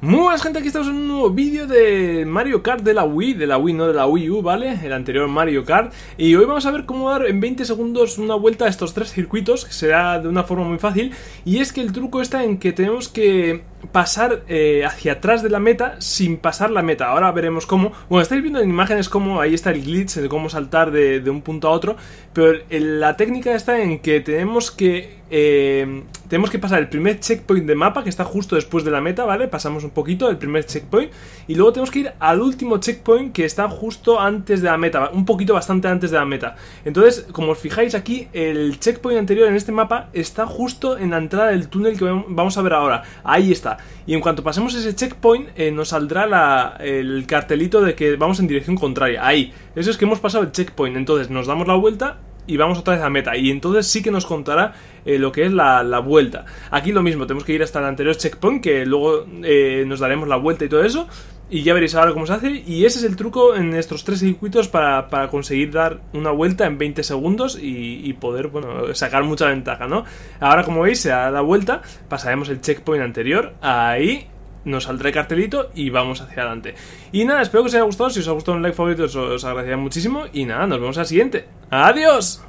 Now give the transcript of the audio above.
Muy buenas gente, aquí estamos en un nuevo vídeo de Mario Kart de la Wii, de la Wii, no de la Wii U, ¿vale? El anterior Mario Kart Y hoy vamos a ver cómo dar en 20 segundos una vuelta a estos tres circuitos, que será de una forma muy fácil Y es que el truco está en que tenemos que pasar eh, hacia atrás de la meta sin pasar la meta Ahora veremos cómo, bueno estáis viendo en imágenes cómo, ahí está el glitch de cómo saltar de, un punto a otro Pero la técnica está en que tenemos que... Eh, tenemos que pasar el primer checkpoint de mapa, que está justo después de la meta, ¿vale? Pasamos un poquito el primer checkpoint. Y luego tenemos que ir al último checkpoint, que está justo antes de la meta, un poquito bastante antes de la meta. Entonces, como os fijáis aquí, el checkpoint anterior en este mapa está justo en la entrada del túnel que vamos a ver ahora. Ahí está. Y en cuanto pasemos ese checkpoint, eh, nos saldrá el cartelito de que vamos en dirección contraria. Ahí. Eso es que hemos pasado el checkpoint. Entonces, nos damos la vuelta y vamos otra vez a meta. Y entonces sí que nos contará eh, lo que es la, vuelta. Aquí lo mismo, tenemos que ir hasta el anterior checkpoint, que luego eh, nos daremos la vuelta y todo eso. Y ya veréis ahora cómo se hace. Y ese es el truco en estos tres circuitos para, conseguir dar una vuelta en 20 segundos y, y, poder bueno, sacar mucha ventaja, ¿no? Ahora, como veis, se da la vuelta, pasaremos el checkpoint anterior, ahí, nos saldrá el cartelito y vamos hacia adelante. Y nada, espero que os haya gustado. Si os ha gustado un like favorito, os, os agradecería muchísimo. Y nada, nos vemos al siguiente. ¡Adiós!